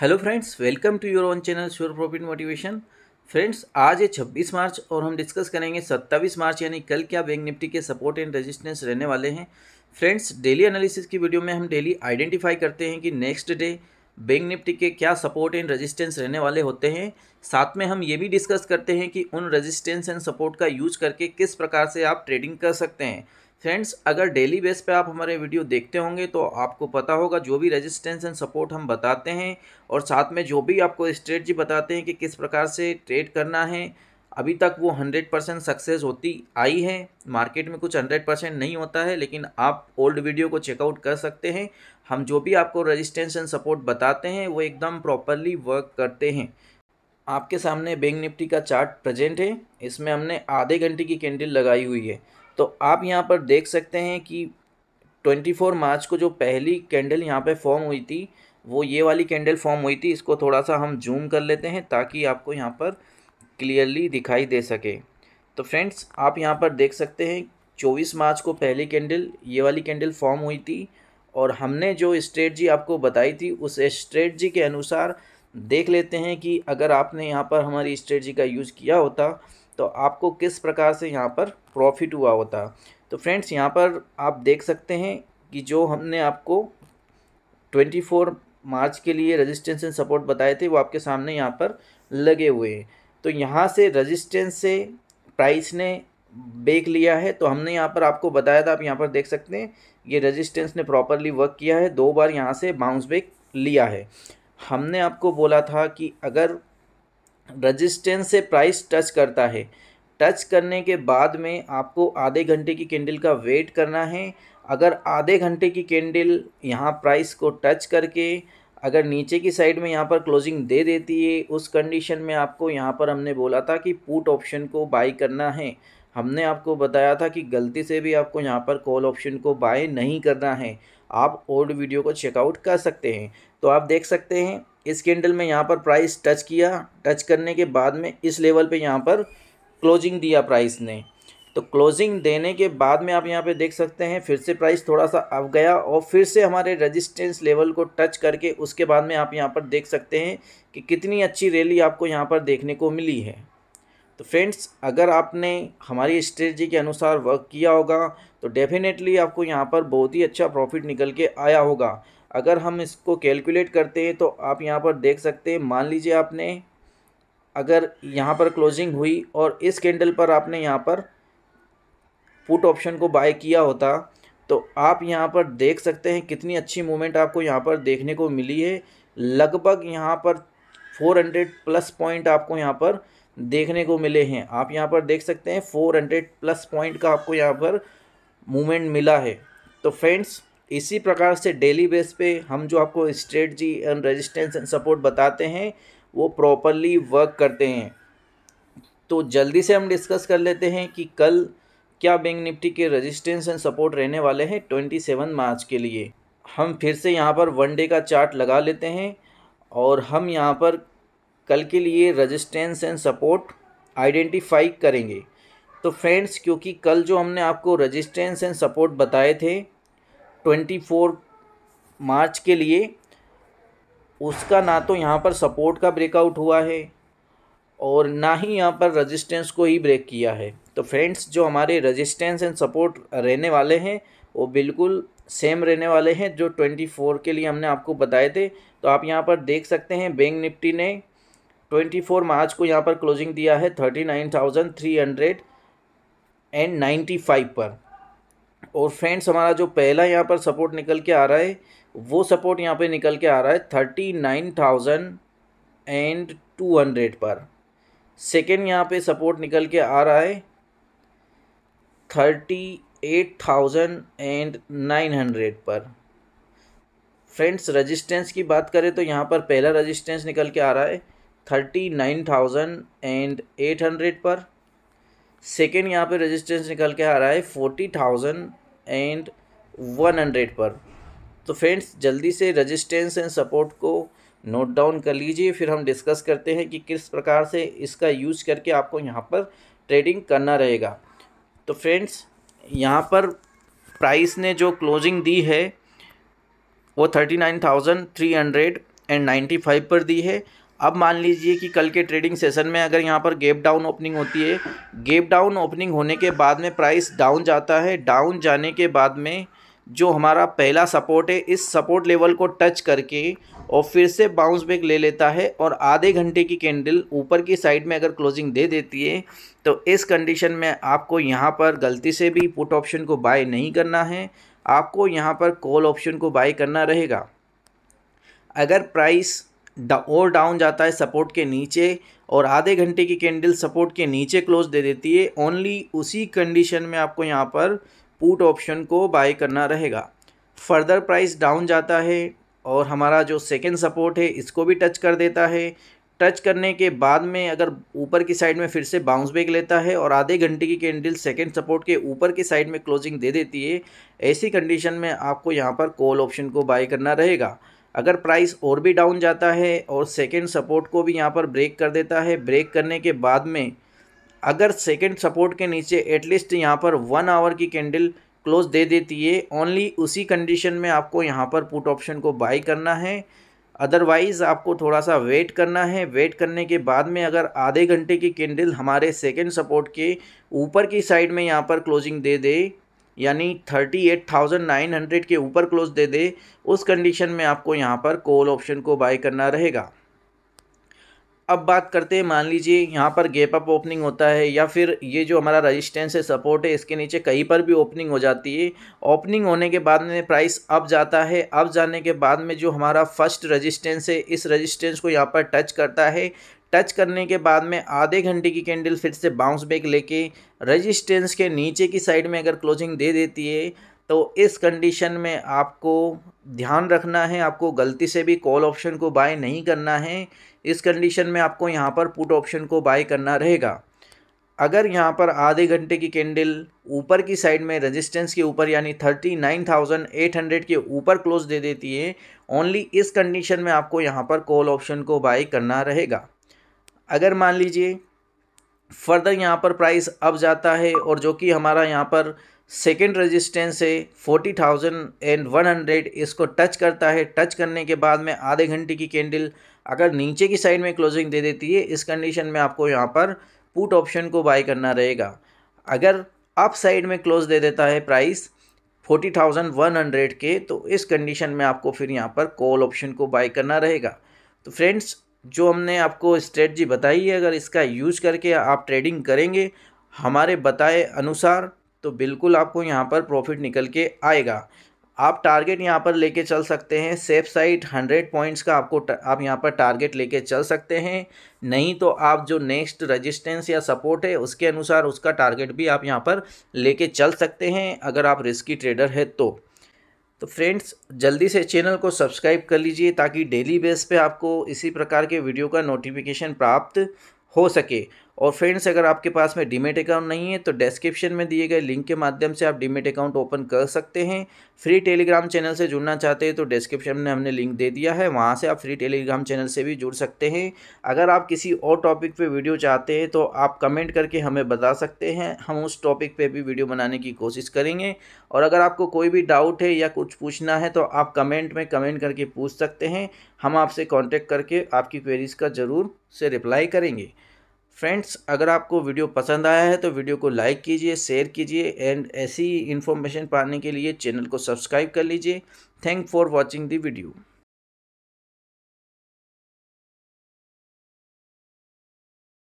hello friends welcome to your own channel Sure Profit Motivation friends आज है 26 मार्च और हम डिस्कस करेंगे 27 मार्च यानी कल क्या बैंक निफ्टी के सपोर्ट एंड रेजिस्टेंस रहने वाले हैं फ्रेंड्स डेली एनालिसिस की वीडियो में हम डेली आइडेंटिफाई करते हैं कि नेक्स्ट डे बैंक निफ्टी के क्या सपोर्ट एंड रेजिस्टेंस रहने वाले होते हैं साथ में हम ये भी डिस्कस करते हैं कि उन रेजिस्टेंस एंड सपोर्ट का यूज करके किस प्रकार से आप ट्रेडिंग कर सकते हैं फ्रेंड्स अगर डेली बेस पे आप हमारे वीडियो देखते होंगे तो आपको पता होगा जो भी रेजिस्टेंस एंड सपोर्ट हम बताते हैं और साथ में जो भी आपको स्ट्रेटजी बताते हैं कि किस प्रकार से ट्रेड करना है अभी तक वो हंड्रेड परसेंट सक्सेस होती आई है मार्केट में कुछ हंड्रेड परसेंट नहीं होता है लेकिन आप ओल्ड वीडियो को चेकआउट कर सकते हैं हम जो भी आपको रजिस्टेंस एंड सपोर्ट बताते हैं वो एकदम प्रॉपरली वर्क करते हैं आपके सामने बैंक निफ्टी का चार्ट प्रेजेंट है इसमें हमने आधे घंटे की कैंडल लगाई हुई है तो आप यहाँ पर देख सकते हैं कि फोर मार्च को जो पहली कैंडल यहाँ पर फॉर्म हुई थी वो ये वाली कैंडल फॉर्म हुई थी इसको थोड़ा सा हम जूम कर लेते हैं ताकि आपको यहाँ पर क्लियरली दिखाई दे सके तो फ्रेंड्स आप यहाँ पर देख सकते हैं चौबीस मार्च को पहली कैंडल ये वाली कैंडल फॉर्म हुई थी और हमने जो स्ट्रेटजी आपको बताई थी उस स्ट्रेटजी के अनुसार देख लेते हैं कि अगर आपने यहाँ पर हमारी स्ट्रेटजी का यूज़ किया होता तो आपको किस प्रकार से यहाँ पर प्रॉफिट हुआ होता तो फ्रेंड्स यहाँ पर आप देख सकते हैं कि जो हमने आपको ट्वेंटी फोर मार्च के लिए रजिस्टेंस एंड सपोर्ट बताए थे वो आपके सामने यहाँ पर लगे हुए हैं तो यहाँ से रजिस्टेंस से प्राइस ने बेक लिया है तो हमने यहाँ पर आपको बताया था आप यहाँ पर देख सकते हैं ये रजिस्टेंस ने प्रॉपरली वर्क किया है दो बार यहाँ से बाउंस बेक लिया है हमने आपको बोला था कि अगर रजिस्टेंस से प्राइस टच करता है टच करने के बाद में आपको आधे घंटे की कैंडल का वेट करना है अगर आधे घंटे की कैंडल यहाँ प्राइस को टच करके अगर नीचे की साइड में यहाँ पर क्लोजिंग दे देती है उस कंडीशन में आपको यहाँ पर हमने बोला था कि पुट ऑप्शन को बाई करना है हमने आपको बताया था कि गलती से भी आपको यहाँ पर कॉल ऑप्शन को बाय नहीं करना है आप ओल्ड वीडियो को चेकआउट कर सकते हैं तो आप देख सकते हैं इस कैंडल में यहाँ पर प्राइस टच किया टच करने के बाद में इस लेवल पे यहाँ पर क्लोजिंग दिया प्राइस ने तो क्लोजिंग देने के बाद में आप यहाँ पे देख सकते हैं फिर से प्राइस थोड़ा सा अब गया और फिर से हमारे रेजिस्टेंस लेवल को टच करके उसके बाद में आप यहाँ पर देख सकते हैं कि कितनी अच्छी रैली आपको यहाँ पर देखने को मिली है तो फ्रेंड्स अगर आपने हमारी स्ट्रेटजी के अनुसार वर्क किया होगा तो डेफिनेटली आपको यहाँ पर बहुत ही अच्छा प्रॉफिट निकल के आया होगा अगर हम इसको कैलकुलेट करते हैं तो आप यहाँ पर देख सकते हैं मान लीजिए आपने अगर यहाँ पर क्लोजिंग हुई और इस कैंडल पर आपने यहाँ पर पुट ऑप्शन को बाय किया होता तो आप यहाँ पर देख सकते हैं कितनी अच्छी मूवमेंट आपको यहाँ पर देखने को मिली है लगभग यहाँ पर 400 प्लस पॉइंट आपको यहाँ पर देखने को मिले हैं आप यहाँ पर देख सकते हैं 400 प्लस पॉइंट का आपको यहाँ पर मूवमेंट मिला है तो फ्रेंड्स इसी प्रकार से डेली बेस पे हम जो आपको strategy and resistance and support बताते हैं वो प्रॉपरली वर्क करते हैं तो जल्दी से हम डिस्कस कर लेते हैं कि कल क्या बैंक निफ्टी के रेजिस्टेंस एंड सपोर्ट रहने वाले हैं ट्वेंटी सेवन मार्च के लिए हम फिर से यहाँ पर वन डे का चार्ट लगा लेते हैं और हम यहाँ पर कल के लिए रेजिस्टेंस एंड सपोर्ट आइडेंटिफाई करेंगे तो फ्रेंड्स क्योंकि कल जो हमने आपको रेजिस्टेंस एंड सपोर्ट बताए थे ट्वेंटी फोर मार्च के लिए उसका ना तो यहाँ पर सपोर्ट का ब्रेकआउट हुआ है और ना ही यहाँ पर रेजिस्टेंस को ही ब्रेक किया है तो फ्रेंड्स जो हमारे रेजिस्टेंस एंड सपोर्ट रहने वाले हैं वो बिल्कुल सेम रहने वाले हैं जो ट्वेंटी फोर के लिए हमने आपको बताए थे तो आप यहाँ पर देख सकते हैं बैंक निफ्टी ने ट्वेंटी फोर मार्च को यहाँ पर क्लोजिंग दिया है thirty nine thousand three hundred and ninety five पर और फ्रेंड्स हमारा जो पहला यहाँ पर सपोर्ट निकल के आ रहा है वो सपोर्ट यहाँ पे निकल के आ रहा है thirty nine thousand and two hundred पर सेकेंड यहाँ पे सपोर्ट निकल के आ रहा है thirty eight thousand and nine hundred पर फ्रेंड्स रेजिस्टेंस की बात करें तो यहाँ पर पहला रेजिस्टेंस निकल के आ रहा है thirty nine thousand and eight hundred पर सेकेंड यहाँ पर रेजिस्टेंस निकल के आ रहा है forty thousand and one hundred पर तो फ्रेंड्स जल्दी से रजिस्टेंस एंड सपोर्ट को नोट डाउन कर लीजिए फिर हम डिस्कस करते हैं कि किस प्रकार से इसका यूज करके आपको यहाँ पर ट्रेडिंग करना रहेगा तो फ्रेंड्स यहाँ पर प्राइस ने जो क्लोजिंग दी है वो thirty nine thousand three hundred and ninety five पर दी है अब मान लीजिए कि कल के ट्रेडिंग सेशन में अगर यहाँ पर गेप डाउन ओपनिंग होती है गेप डाउन ओपनिंग होने के बाद में प्राइस डाउन जाता है डाउन जाने के बाद में जो हमारा पहला सपोर्ट है इस सपोर्ट लेवल को टच करके और फिर से बाउंस बैक ले लेता है और आधे घंटे की कैंडल ऊपर की साइड में अगर क्लोजिंग दे देती है तो इस कंडीशन में आपको यहाँ पर गलती से भी पुट ऑप्शन को बाय नहीं करना है आपको यहाँ पर कॉल ऑप्शन को बाय करना रहेगा अगर प्राइस और डाउन जाता है सपोर्ट के नीचे और आधे घंटे की कैंडल सपोर्ट के नीचे क्लोज दे देती है ओनली उसी कंडीशन में आपको यहाँ पर पुट ऑप्शन को बाय करना रहेगा फर्दर प्राइस डाउन जाता है और हमारा जो सेकेंड सपोर्ट है इसको भी टच कर देता है टच करने के बाद में अगर ऊपर की साइड में फिर से बाउंस बैक लेता है और आधे घंटे की कैंडल सेकेंड सपोर्ट के ऊपर की साइड में क्लोजिंग दे देती है ऐसी कंडीशन में आपको यहाँ पर कॉल ऑप्शन को बाय करना रहेगा अगर प्राइस और भी डाउन जाता है और सेकेंड सपोर्ट को भी यहाँ पर ब्रेक कर देता है ब्रेक करने के बाद में अगर सेकेंड सपोर्ट के नीचे एटलीस्ट यहाँ पर वन आवर की कैंडल क्लोज दे देती है ओनली उसी कंडीशन में आपको यहाँ पर पुट ऑप्शन को बाई करना है अदरवाइज़ आपको थोड़ा सा वेट करना है वेट करने के बाद में अगर आधे घंटे की कैंडल हमारे सेकेंड सपोर्ट के ऊपर की साइड में यहाँ पर क्लोजिंग दे दे यानी thirty eight thousand nine hundred के ऊपर क्लोज दे दे उस कंडीशन में आपको यहाँ पर कॉल ऑप्शन को बाई करना रहेगा अब बात करते हैं मान लीजिए यहाँ पर गैप अप ओपनिंग होता है या फिर ये जो हमारा रजिस्टेंस है सपोर्ट है इसके नीचे कहीं पर भी ओपनिंग हो जाती है ओपनिंग होने के बाद में प्राइस अप जाता है अप जाने के बाद में जो हमारा फर्स्ट रजिस्टेंस है इस रजिस्टेंस को यहाँ पर टच करता है टच करने के बाद में आधे घंटे की कैंडल फिर से बाउंस बैक लेके रजिस्टेंस के नीचे की साइड में अगर क्लोजिंग दे देती है तो इस कंडीशन में आपको ध्यान रखना है आपको गलती से भी कॉल ऑप्शन को बाय नहीं करना है इस कंडीशन में आपको यहाँ पर पुट ऑप्शन को बाय करना रहेगा अगर यहाँ पर आधे घंटे की कैंडल ऊपर की साइड में रेजिस्टेंस के ऊपर यानी thirty nine thousand eight hundred के ऊपर क्लोज दे देती है ओनली इस कंडीशन में आपको यहाँ पर कॉल ऑप्शन को बाय करना रहेगा अगर मान लीजिए फर्दर यहाँ पर प्राइस अब जाता है और जो कि हमारा यहाँ पर सेकेंड रेजिस्टेंस है forty thousand and one hundred इसको टच करता है टच करने के बाद में आधे घंटे की कैंडल अगर नीचे की साइड में क्लोजिंग दे देती है इस कंडीशन में आपको यहाँ पर पुट ऑप्शन को बाई करना रहेगा अगर अप साइड में क्लोज दे देता है price forty thousand one hundred के तो इस कंडीशन में आपको फिर यहाँ पर कॉल ऑप्शन को बाई करना रहेगा तो फ्रेंड्स जो हमने आपको स्ट्रेटजी बताई है अगर इसका यूज करके आप ट्रेडिंग करेंगे हमारे बताए अनुसार तो बिल्कुल आपको यहाँ पर प्रॉफिट निकल के आएगा आप टारगेट यहाँ पर लेके चल सकते हैं सेफ साइड हंड्रेड पॉइंट्स का आपको आप यहाँ पर टारगेट लेके चल सकते हैं नहीं तो आप जो नेक्स्ट रेजिस्टेंस या सपोर्ट है उसके अनुसार उसका टारगेट भी आप यहाँ पर लेके चल सकते हैं अगर आप रिस्की ट्रेडर है तो तो फ्रेंड्स जल्दी से चैनल को सब्सक्राइब कर लीजिए ताकि डेली बेस पे आपको इसी प्रकार के वीडियो का नोटिफिकेशन प्राप्त हो सके और फ्रेंड्स अगर आपके पास में डीमेट अकाउंट नहीं है तो डिस्क्रिप्शन में दिए गए लिंक के माध्यम से आप डीमेट अकाउंट ओपन कर सकते हैं फ्री टेलीग्राम चैनल से जुड़ना चाहते हैं तो डिस्क्रिप्शन में हमने लिंक दे दिया है वहाँ से आप फ्री टेलीग्राम चैनल से भी जुड़ सकते हैं अगर आप किसी और टॉपिक पर वीडियो चाहते हैं तो आप कमेंट करके हमें बता सकते हैं हम उस टॉपिक पर भी वीडियो बनाने की कोशिश करेंगे और अगर आपको कोई भी डाउट है या कुछ पूछना है तो आप कमेंट में कमेंट करके पूछ सकते हैं हम आपसे कॉन्टैक्ट करके आपकी क्वेरीज़ का ज़रूर से रिप्लाई करेंगे फ्रेंड्स अगर आपको वीडियो पसंद आया है तो वीडियो को लाइक कीजिए शेयर कीजिए एंड ऐसी इन्फॉर्मेशन पाने के लिए चैनल को सब्सक्राइब कर लीजिए thank for watching the video